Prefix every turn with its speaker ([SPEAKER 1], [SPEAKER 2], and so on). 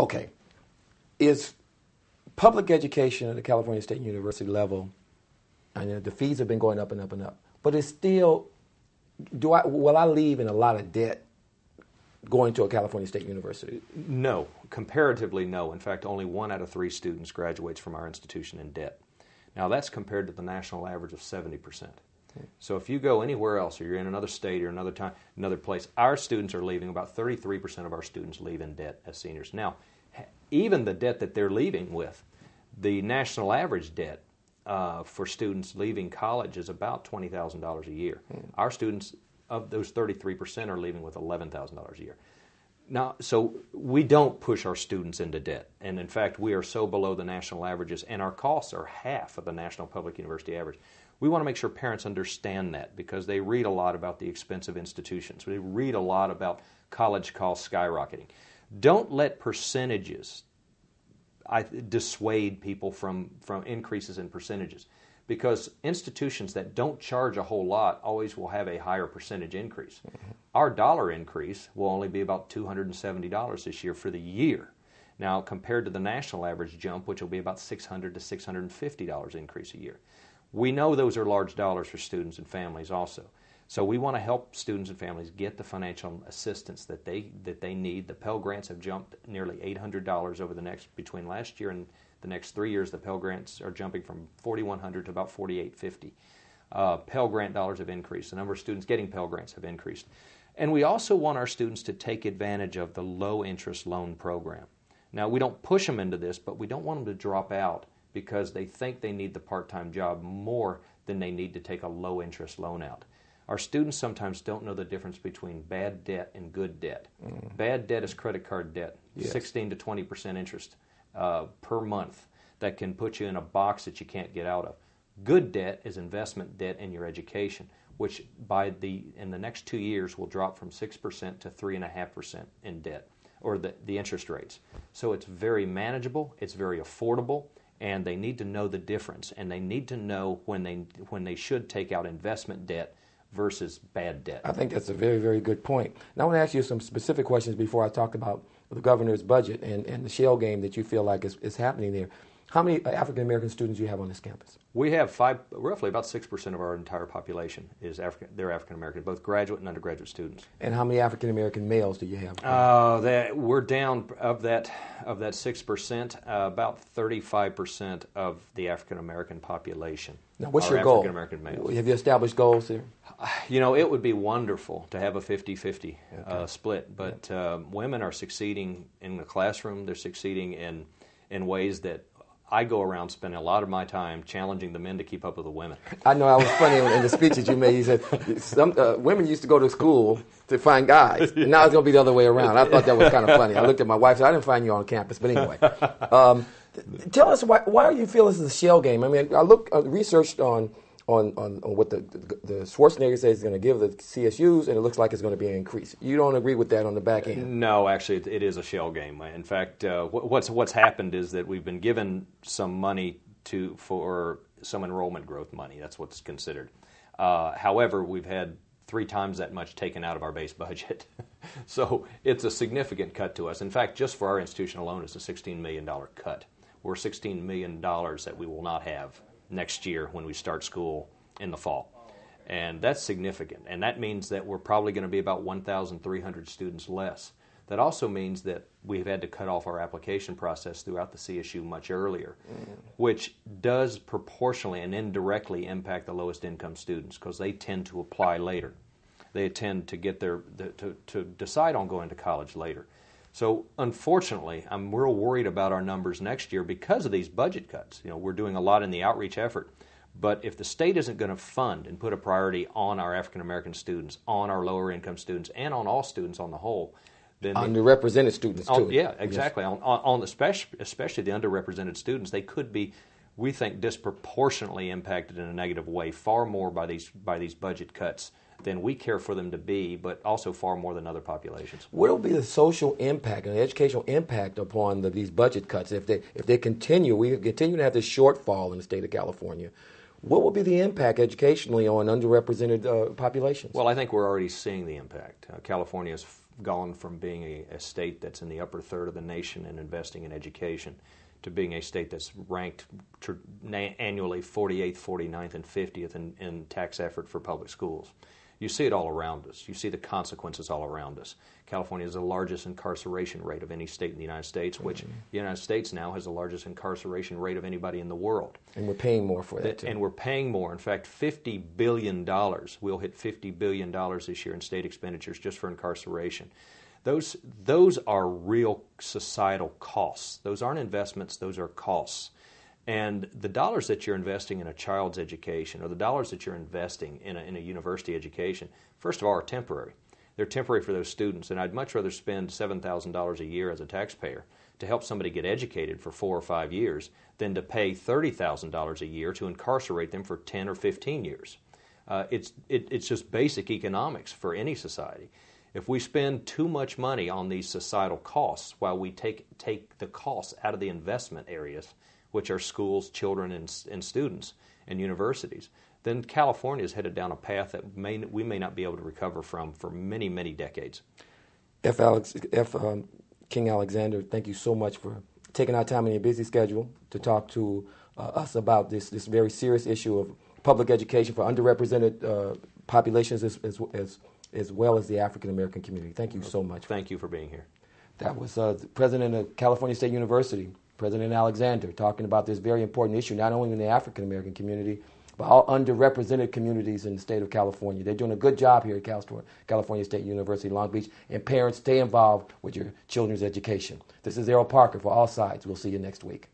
[SPEAKER 1] okay, is public education at the California State University level, and the fees have been going up and up and up, but it's still, do I, will I leave in a lot of debt going to a California State University?
[SPEAKER 2] No, comparatively, no. In fact, only one out of three students graduates from our institution in debt. Now, that's compared to the national average of 70 percent. So if you go anywhere else or you're in another state or another time, another place, our students are leaving. About 33% of our students leave in debt as seniors. Now, even the debt that they're leaving with, the national average debt uh, for students leaving college is about $20,000 a year. Mm. Our students, of those 33%, are leaving with $11,000 a year. Now, so we don't push our students into debt. And in fact, we are so below the national averages, and our costs are half of the national public university average. We want to make sure parents understand that because they read a lot about the expensive institutions. They read a lot about college costs skyrocketing. Don't let percentages I, dissuade people from, from increases in percentages because institutions that don't charge a whole lot always will have a higher percentage increase. Mm-hmm. Our dollar increase will only be about $270 this year for the year. Now, compared to the national average jump, which will be about $600 to $650 increase a year. We know those are large dollars for students and families also. So we want to help students and families get the financial assistance that they that they need. The Pell grants have jumped nearly $800 over the next between last year and the next three years. The Pell grants are jumping from 4,100 to about 4,850. Uh, Pell grant dollars have increased. The number of students getting Pell grants have increased. And we also want our students to take advantage of the low interest loan program. Now, we don't push them into this, but we don't want them to drop out because they think they need the part time job more than they need to take a low interest loan out. Our students sometimes don't know the difference between bad debt and good debt. Mm. Bad debt is credit card debt, yes. 16 to 20 percent interest uh, per month that can put you in a box that you can't get out of. Good debt is investment debt in your education, which by the in the next two years will drop from six percent to three and a half percent in debt or the, the interest rates. So it's very manageable, it's very affordable, and they need to know the difference and they need to know when they when they should take out investment debt versus
[SPEAKER 1] bad debt. I think that's a very, very good point. And I want to ask you some specific questions before I talk about the governor's budget and, and the shell game that you feel like is, is happening there. How many African American students do you have on this campus?
[SPEAKER 2] We have five, roughly about six percent of our entire population is African. They're African American, both graduate and undergraduate students.
[SPEAKER 1] And how many African American males do you have? Uh,
[SPEAKER 2] that we're down of that of that six percent, uh, about thirty five percent of the African American population. Now, what's your goal? African American males. Have you
[SPEAKER 1] established goals here?
[SPEAKER 2] You know, it would be wonderful to have a 50 50 uh, split, but um, women are succeeding in the classroom. They're succeeding in in ways that I go around spending a lot of my time challenging the men to keep up with the women.
[SPEAKER 1] I know I was funny in the speeches you made. You said some uh, women used to go to school to find guys. And now it's going to be the other way around. I thought that was kind of funny. I looked at my wife. Said, I didn't find you on campus, but anyway. Um, tell us why, why you feel this is a shell game. I mean, I look uh, researched on on, on, on what the, the, the Schwarzenegger says is going to give the CSUs, and it looks like it's going to be an increase. You don't agree with that on the back end?
[SPEAKER 2] No, actually, it, it is a shell game. In fact, uh, what's what's happened is that we've been given some money to for some enrollment growth money. That's what's considered. Uh, however, we've had three times that much taken out of our base budget. so it's a significant cut to us. In fact, just for our institution alone, it's a $16 million cut. We're $16 million that we will not have next year when we start school in the fall. And that's significant. And that means that we're probably going to be about 1,300 students less. That also means that we've had to cut off our application process throughout the CSU much earlier, mm-hmm. which does proportionally and indirectly impact the lowest income students because they tend to apply later. They tend to get their to, to decide on going to college later. So unfortunately, I'm real worried about our numbers next year because of these budget cuts. You know, we're doing a lot in the outreach effort. But if the state isn't going to fund and put a priority on our African American students, on our lower income students, and on all students on the whole, then underrepresented
[SPEAKER 1] students on, oh, too. Yeah, exactly.
[SPEAKER 2] Yes. On, on, especially, especially the underrepresented students, they could be, we think, disproportionately impacted in a negative way, far more by these by these budget cuts than we care for them to be, but also far more than other populations. What
[SPEAKER 1] will be the social impact and the educational impact upon the, these budget cuts if they if they continue? We continue to have this shortfall in the state of California. What will be the impact educationally on underrepresented uh, populations? Well,
[SPEAKER 2] I think we're already seeing the impact. Uh, California has f- gone from being a, a state that's in the upper third of the nation in investing in education to being a state that's ranked annually 48th, 49th, and 50th in, in tax effort for public schools. You see it all around us. You see the consequences all around us. California has the largest incarceration rate of any state in the United States, which mm-hmm. the United States now has the largest incarceration rate of anybody in the world.
[SPEAKER 1] And we're paying more for that. Too.
[SPEAKER 2] And we're paying more. In fact, fifty billion dollars. We'll hit fifty billion dollars this year in state expenditures just for incarceration. Those those are real societal costs. Those aren't investments. Those are costs. And the dollars that you're investing in a child's education or the dollars that you're investing in a, in a university education, first of all, are temporary. They're temporary for those students, and I'd much rather spend $7,000 a year as a taxpayer to help somebody get educated for four or five years than to pay $30,000 a year to incarcerate them for 10 or 15 years. Uh, it's, it, it's just basic economics for any society. If we spend too much money on these societal costs while we take, take the costs out of the investment areas, which are schools, children, and, and students and universities, then California is headed down a path that may, we may not be able to recover from for many, many decades.
[SPEAKER 1] F. Alex, F. Um, King Alexander, thank you so much for taking our time in your busy schedule to talk to uh, us about this, this very serious issue of public education for underrepresented uh, populations as, as, as, as, well as the African American community. Thank you so much. Thank you for being here. That was uh, the president of California State University. President Alexander, talking about this very important issue, not only in the African American community, but all underrepresented communities in the state of California. They're doing a good job here at California State University, Long Beach. And parents, stay involved with your children's education. This is Errol Parker for All Sides. We'll see you next week.